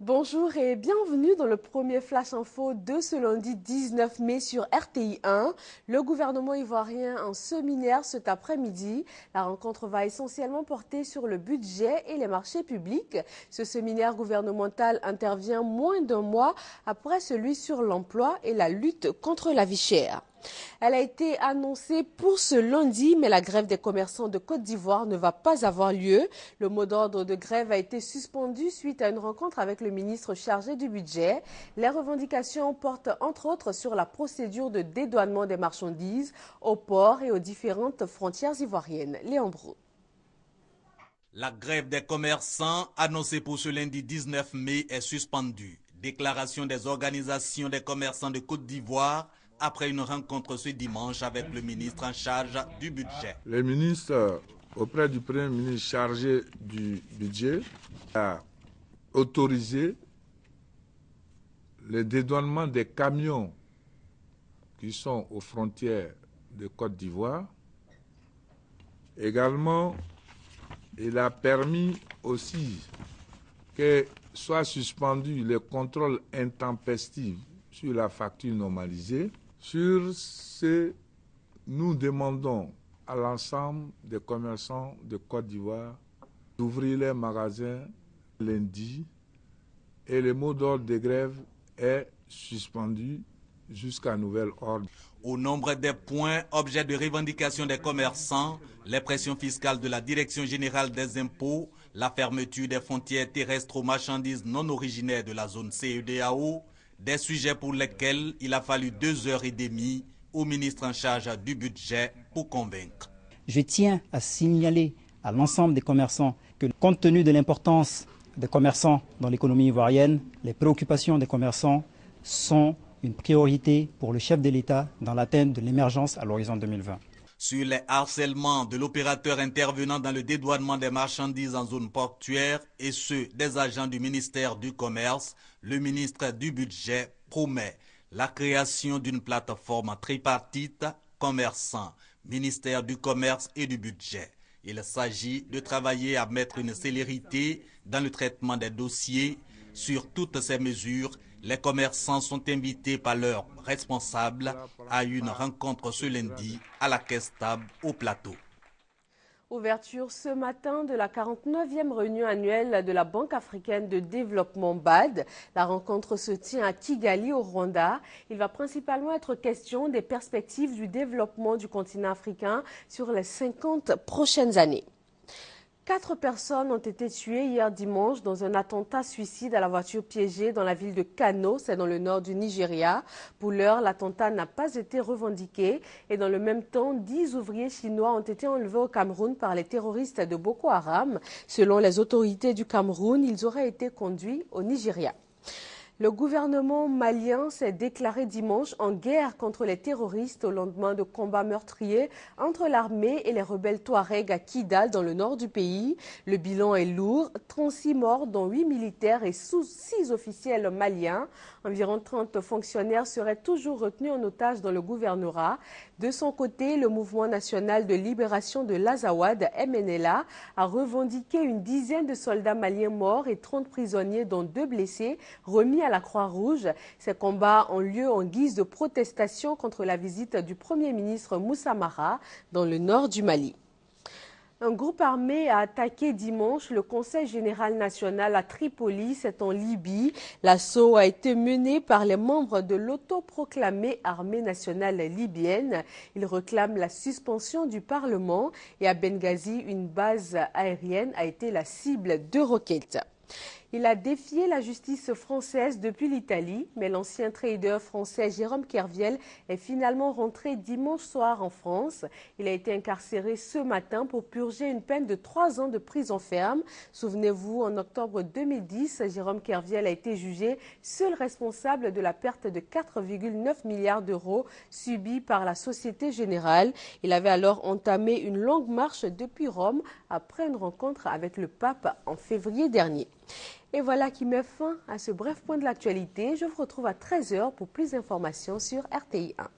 Bonjour et bienvenue dans le premier Flash Info de ce lundi 19 mai sur RTI 1. Le gouvernement ivoirien en séminaire cet après-midi. La rencontre va essentiellement porter sur le budget et les marchés publics. Ce séminaire gouvernemental intervient moins d'un mois après celui sur l'emploi et la lutte contre la vie chère. Elle a été annoncée pour ce lundi, mais la grève des commerçants de Côte d'Ivoire ne va pas avoir lieu. Le mot d'ordre de grève a été suspendu suite à une rencontre avec le ministre chargé du budget. Les revendications portent entre autres sur la procédure de dédouanement des marchandises au port et aux différentes frontières ivoiriennes. Léon Brou. La grève des commerçants annoncée pour ce lundi 19 mai est suspendue. Déclaration des organisations des commerçants de Côte d'Ivoire après une rencontre ce dimanche avec le ministre en charge du budget. Le ministre auprès du Premier ministre chargé du budget a autorisé le dédouanement des camions qui sont aux frontières de Côte d'Ivoire. Également, il a permis aussi que soient suspendus les contrôles intempestifs sur la facture normalisée. Sur ce, nous demandons à l'ensemble des commerçants de Côte d'Ivoire d'ouvrir les magasins lundi et le mot d'ordre de grève est suspendu jusqu'à nouvel ordre. Au nombre des points objet de revendication des commerçants, les pressions fiscales de la Direction générale des impôts, la fermeture des frontières terrestres aux marchandises non originaires de la zone CEDAO, des sujets pour lesquels il a fallu deux heures et demie au ministre en charge du budget pour convaincre. Je tiens à signaler à l'ensemble des commerçants que, compte tenu de l'importance des commerçants dans l'économie ivoirienne, les préoccupations des commerçants sont une priorité pour le chef de l'État dans l'atteinte de l'émergence à l'horizon 2020 sur les harcèlements de l'opérateur intervenant dans le dédouanement des marchandises en zone portuaire et ceux des agents du ministère du Commerce, le ministre du Budget promet la création d'une plateforme tripartite commerçants, ministère du Commerce et du Budget. Il s'agit de travailler à mettre une célérité dans le traitement des dossiers sur toutes ces mesures les commerçants sont invités par leurs responsables à une rencontre ce lundi à la caisse table au plateau. Ouverture ce matin de la 49e réunion annuelle de la Banque africaine de développement BAD. La rencontre se tient à Kigali, au Rwanda. Il va principalement être question des perspectives du développement du continent africain sur les 50 prochaines années. Quatre personnes ont été tuées hier dimanche dans un attentat suicide à la voiture piégée dans la ville de Kano, c'est dans le nord du Nigeria. Pour l'heure, l'attentat n'a pas été revendiqué et dans le même temps, dix ouvriers chinois ont été enlevés au Cameroun par les terroristes de Boko Haram. Selon les autorités du Cameroun, ils auraient été conduits au Nigeria. Le gouvernement malien s'est déclaré dimanche en guerre contre les terroristes au lendemain de combats meurtriers entre l'armée et les rebelles Touaregs à Kidal dans le nord du pays. Le bilan est lourd, 36 morts dont 8 militaires et 6 officiels maliens. Environ 30 fonctionnaires seraient toujours retenus en otage dans le gouvernorat. De son côté, le mouvement national de libération de l'Azawad, MNLA, a revendiqué une dizaine de soldats maliens morts et 30 prisonniers dont deux blessés remis à à la Croix-Rouge. Ces combats ont lieu en guise de protestation contre la visite du Premier ministre Moussa Mara dans le nord du Mali. Un groupe armé a attaqué dimanche le Conseil général national à Tripoli, c'est en Libye. L'assaut a été mené par les membres de l'autoproclamée armée nationale libyenne. Ils réclament la suspension du Parlement et à Benghazi, une base aérienne a été la cible de roquettes. Il a défié la justice française depuis l'Italie, mais l'ancien trader français Jérôme Kerviel est finalement rentré dimanche soir en France. Il a été incarcéré ce matin pour purger une peine de trois ans de prison ferme. Souvenez-vous, en octobre 2010, Jérôme Kerviel a été jugé seul responsable de la perte de 4,9 milliards d'euros subie par la Société Générale. Il avait alors entamé une longue marche depuis Rome après une rencontre avec le pape en février dernier. Et voilà qui met fin à ce bref point de l'actualité. Je vous retrouve à 13h pour plus d'informations sur RTI 1.